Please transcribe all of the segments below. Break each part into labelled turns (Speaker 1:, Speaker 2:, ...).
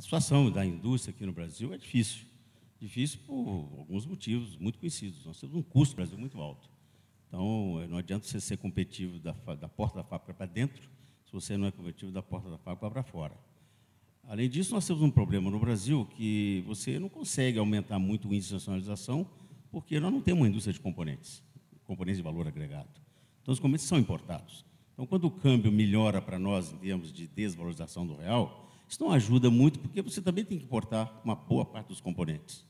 Speaker 1: A situação da indústria aqui no Brasil é difícil. Difícil por alguns motivos muito conhecidos. Nós temos um custo no Brasil muito alto. Então, eh, não adianta você ser competitivo da, da porta da fábrica para dentro, se você não é competitivo da porta da fábrica para fora. Além disso, nós temos um problema no Brasil que você não consegue aumentar muito o índice de nacionalização, porque nós não temos uma indústria de componentes, componentes de valor agregado. Então, os componentes são importados. Então, quando o câmbio melhora para nós em termos de desvalorização do real, isso não ajuda muito, porque você também tem que importar uma boa parte dos componentes.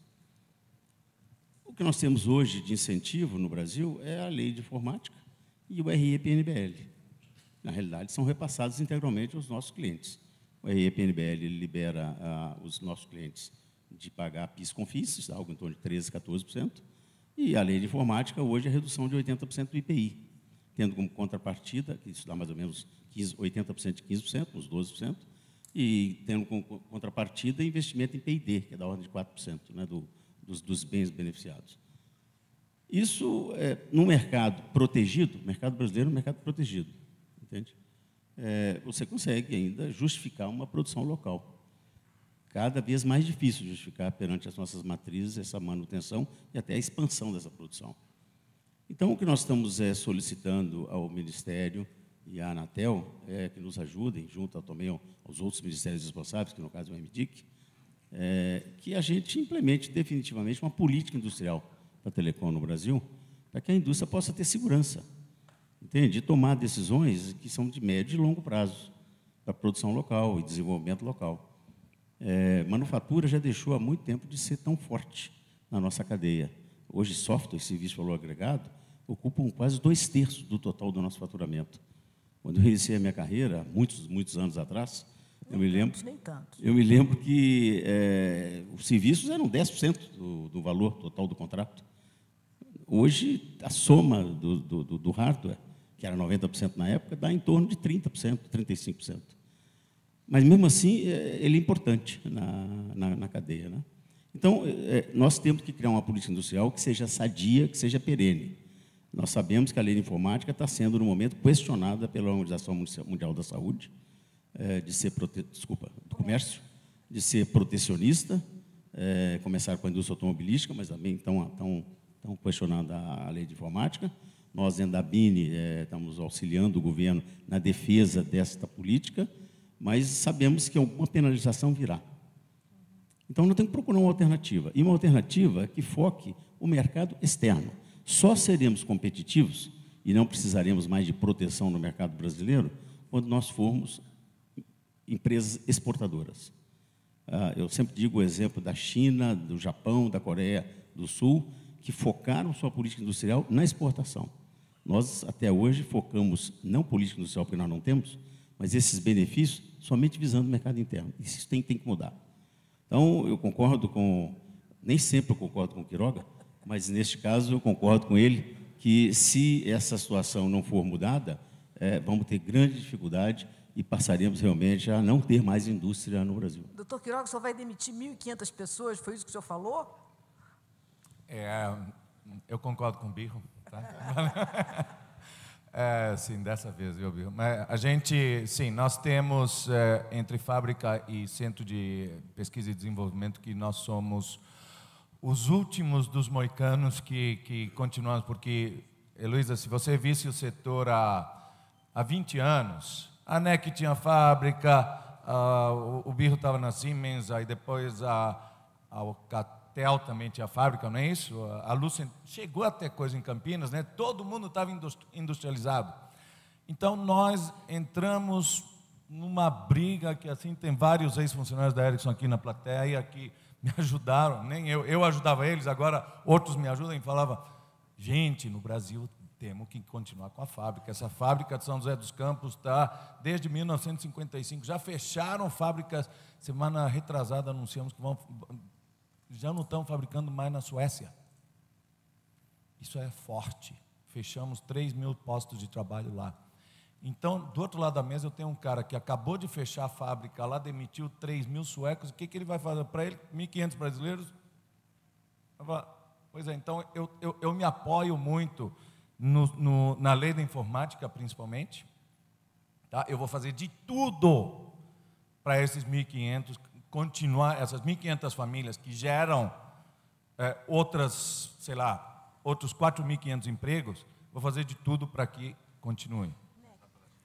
Speaker 1: O que nós temos hoje de incentivo no Brasil é a lei de informática e o REPNBL. Na realidade, são repassados integralmente aos nossos clientes. O REPNBL libera ah, os nossos clientes de pagar PIS com FIS, algo em torno de 13%, 14%, e a lei de informática hoje é a redução de 80% do IPI, tendo como contrapartida, que isso dá mais ou menos 15, 80% de 15%, uns 12%, e tendo como contrapartida investimento em P&D, que é da ordem de 4% né, do, dos, dos, bens beneficiados. Isso, é, no mercado protegido, mercado brasileiro é um mercado protegido, entende? É, você consegue ainda justificar uma produção local. Cada vez mais difícil justificar perante as nossas matrizes essa manutenção e até a expansão dessa produção. Então, o que nós estamos é, solicitando ao Ministério e a Anatel, é, que nos ajudem, junto também aos outros ministérios responsáveis, que no caso é o MDIC, é, que a gente implemente definitivamente uma política industrial para a telecom no Brasil, para que a indústria possa ter segurança, entende? E tomar decisões que são de médio e longo prazo, para produção local e desenvolvimento local. É, manufatura já deixou há muito tempo de ser tão forte na nossa cadeia. Hoje, software e serviço de valor agregado ocupam quase dois terços do total do nosso faturamento. Quando eu iniciei a minha carreira, muitos, muitos anos atrás, eu me lembro, eu me lembro que é, os serviços eram 10% do, do valor total do contrato. Hoje, a soma do, do, do hardware, que era 90% na época, dá em torno de 30%, 35%. Mas, mesmo assim, é, ele é importante na, na, na cadeia. Né? Então, é, nós temos que criar uma política industrial que seja sadia, que seja perene. Nós sabemos que a lei de informática está sendo, no momento, questionada pela Organização Mundial da Saúde, eh, de ser, prote... desculpa, do comércio, de ser protecionista, é, eh, começaram com a indústria automobilística, mas também estão, estão, estão questionando a lei de informática. Nós, dentro da BINE, eh, é, estamos auxiliando o governo na defesa desta política, mas sabemos que alguma penalização virá. Então, nós temos que procurar uma alternativa, e uma alternativa que foque o mercado externo. Só seremos competitivos e não precisaremos mais de proteção no mercado brasileiro quando nós formos empresas exportadoras. Ah, eu sempre digo o exemplo da China, do Japão, da Coreia do Sul, que focaram sua política industrial na exportação. Nós, até hoje, focamos não política industrial, porque nós não temos, mas esses benefícios somente visando o mercado interno. Isso tem, tem que mudar. Então, eu concordo com, nem sempre eu concordo com o Quiroga, mas neste caso eu concordo com ele que se essa situação não for mudada, é, vamos ter grande dificuldade e passaremos realmente a não ter mais indústria no Brasil.
Speaker 2: Doutor Quiroga, só vai demitir 1.500 pessoas? Foi isso que o senhor falou? É, eu concordo com o Birro. Tá? é, sim, dessa vez, viu, Birro? Mas a gente, sim, nós temos é, entre fábrica e centro de pesquisa e desenvolvimento que nós somos os últimos dos moicanos que, que continuamos, porque, Heloísa, se você visse o setor há, há 20 anos, a NEC tinha fábrica, a, o, o Birro estava na Siemens, aí depois a, a também tinha fábrica, não é isso? A, a chegou até coisa em Campinas, né? todo mundo estava industrializado. Então, nós entramos numa briga que, assim, tem vários ex-funcionários da Ericsson aqui na plateia, que me ajudaram, nem eu, eu ajudava eles, agora outros me ajudam e falava, gente, no Brasil temos que continuar com a fábrica. Essa fábrica de São José dos Campos está desde 1955, já fecharam fábricas, semana retrasada anunciamos que vão, já não estão fabricando mais na Suécia. Isso é forte. Fechamos 3 mil postos de trabalho lá. Então, do outro lado da mesa, eu tenho um cara que acabou de fechar a fábrica lá, demitiu 3 mil suecos. O que, que ele vai fazer para ele? 1.500 brasileiros? pois é, então eu, eu, eu me apoio muito no, no, na lei da informática, principalmente. Tá? Eu vou fazer de tudo para esses 1.500 continuar, essas 1.500 famílias que geram é, outras, sei lá, outros 4.500 empregos, vou fazer de tudo para que continue.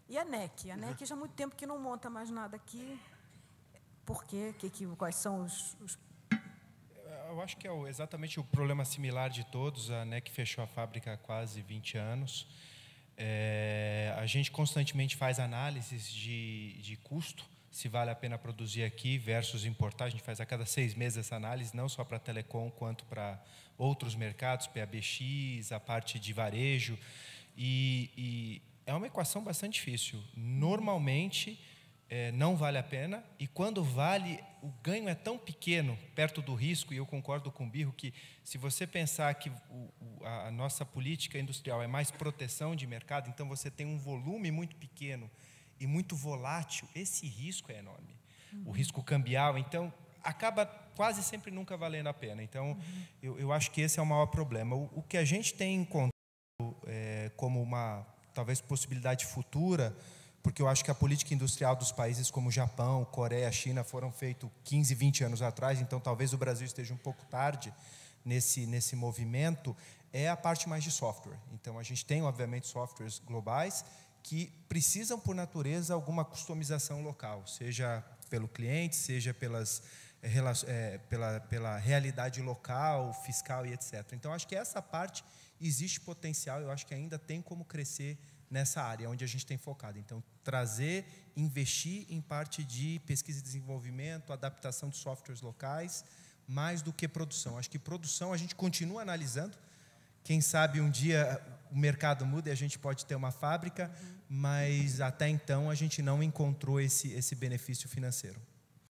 Speaker 2: E a NEC? A NEC já há muito tempo que não monta mais nada aqui. Por quê? Que, que, quais são os, os...
Speaker 3: Eu acho que é exatamente o problema similar de todos. A NEC fechou a fábrica há quase 20 anos. É, a gente constantemente faz análises de, de custo, se vale a pena produzir aqui versus importar. A gente faz a cada seis meses essa análise, não só para telecom, quanto para outros mercados, PABX, a parte de varejo. e, e é uma equação bastante difícil. Normalmente é, não vale a pena e quando vale o ganho é tão pequeno perto do risco e eu concordo com o Birro que se você pensar que o, o, a nossa política industrial é mais proteção de mercado, então você tem um volume muito pequeno e muito volátil, esse risco é enorme. Uhum. O risco cambial, então acaba quase sempre nunca valendo a pena. Então uhum. eu, eu, acho que esse é o maior problema. O, o que a gente tem encontrado é, como uma talvez possibilidade futura, porque eu acho que a política industrial dos países como Japão, Coreia, China foram feitos 15, 20 anos atrás, então talvez o Brasil esteja um pouco tarde nesse, nesse movimento, é a parte mais de software. Então a gente tem, obviamente, softwares globais que precisam, por natureza, alguma customização local, seja pelo cliente, seja pelas é, é, pela, pela realidade local, fiscal e etc. Então, acho que essa parte existe potencial, eu acho que ainda tem como crescer nessa área onde a gente tem focado. Então, trazer, investir em parte de pesquisa e desenvolvimento, adaptação de softwares locais, mais do que produção. Acho que produção a gente continua analisando. Quem sabe um dia o mercado muda e a gente pode ter uma fábrica, mas até então a gente não encontrou esse, esse benefício financeiro.